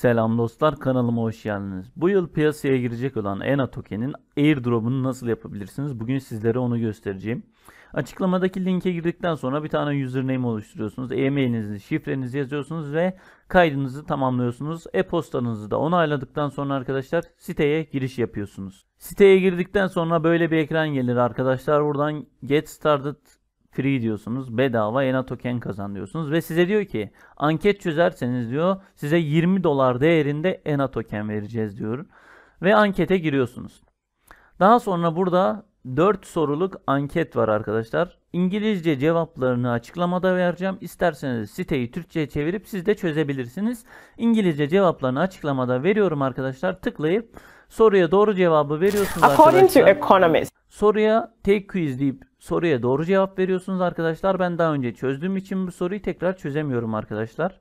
Selam dostlar kanalıma hoş geldiniz. Bu yıl piyasaya girecek olan ENA token'in airdrop'unu nasıl yapabilirsiniz? Bugün sizlere onu göstereceğim. Açıklamadaki linke girdikten sonra bir tane username oluşturuyorsunuz. E-mailinizi, şifrenizi yazıyorsunuz ve kaydınızı tamamlıyorsunuz. E-postanızı da onayladıktan sonra arkadaşlar siteye giriş yapıyorsunuz. Siteye girdikten sonra böyle bir ekran gelir arkadaşlar. Buradan Get Started free diyorsunuz. Bedava ENA token kazan Ve size diyor ki anket çözerseniz diyor size 20 dolar değerinde ENA token vereceğiz diyor. Ve ankete giriyorsunuz. Daha sonra burada 4 soruluk anket var arkadaşlar. İngilizce cevaplarını açıklamada vereceğim. İsterseniz siteyi Türkçe'ye çevirip siz de çözebilirsiniz. İngilizce cevaplarını açıklamada veriyorum arkadaşlar. Tıklayıp soruya doğru cevabı veriyorsunuz According arkadaşlar. To economists. Soruya take quiz deyip soruya doğru cevap veriyorsunuz arkadaşlar. Ben daha önce çözdüğüm için bu soruyu tekrar çözemiyorum arkadaşlar.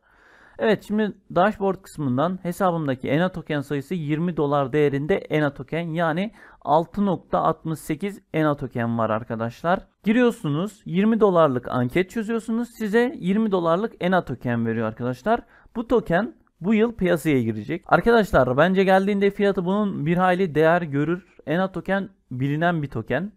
Evet şimdi dashboard kısmından hesabımdaki ENA token sayısı 20 dolar değerinde ENA token yani 6.68 ENA token var arkadaşlar. Giriyorsunuz 20 dolarlık anket çözüyorsunuz size 20 dolarlık ENA token veriyor arkadaşlar. Bu token bu yıl piyasaya girecek. Arkadaşlar bence geldiğinde fiyatı bunun bir hayli değer görür. ENA token bilinen bir token.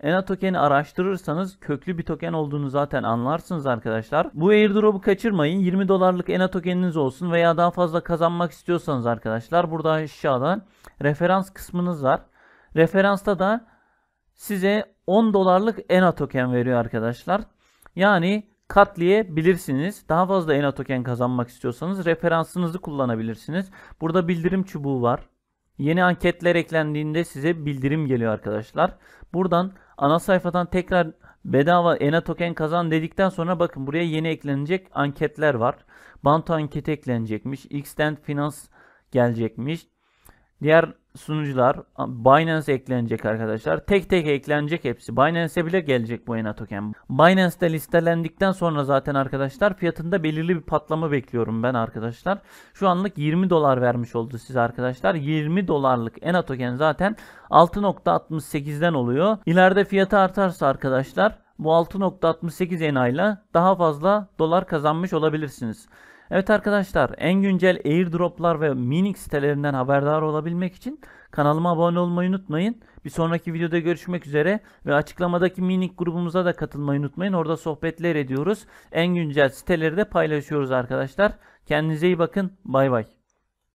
ENA tokeni araştırırsanız köklü bir token olduğunu zaten anlarsınız arkadaşlar. Bu airdrop'u kaçırmayın. 20 dolarlık ENA tokeniniz olsun veya daha fazla kazanmak istiyorsanız arkadaşlar burada aşağıda referans kısmınız var. Referansta da size 10 dolarlık ENA token veriyor arkadaşlar. Yani katlayabilirsiniz. Daha fazla ENA token kazanmak istiyorsanız referansınızı kullanabilirsiniz. Burada bildirim çubuğu var. Yeni anketler eklendiğinde size bildirim geliyor arkadaşlar. Buradan ana sayfadan tekrar bedava ENA token kazan dedikten sonra bakın buraya yeni eklenecek anketler var. Banto anketi eklenecekmiş. Xtend Finans gelecekmiş. Diğer sunucular Binance eklenecek arkadaşlar. Tek tek eklenecek hepsi. Binance'e bile gelecek bu ENA token. Binance'de listelendikten sonra zaten arkadaşlar fiyatında belirli bir patlama bekliyorum ben arkadaşlar. Şu anlık 20 dolar vermiş oldu size arkadaşlar. 20 dolarlık ENA token zaten 6.68'den oluyor. İleride fiyatı artarsa arkadaşlar bu 6.68 ENA ile daha fazla dolar kazanmış olabilirsiniz. Evet arkadaşlar en güncel airdroplar ve minik sitelerinden haberdar olabilmek için kanalıma abone olmayı unutmayın. Bir sonraki videoda görüşmek üzere ve açıklamadaki minik grubumuza da katılmayı unutmayın. Orada sohbetler ediyoruz. En güncel siteleri de paylaşıyoruz arkadaşlar. Kendinize iyi bakın. Bay bay.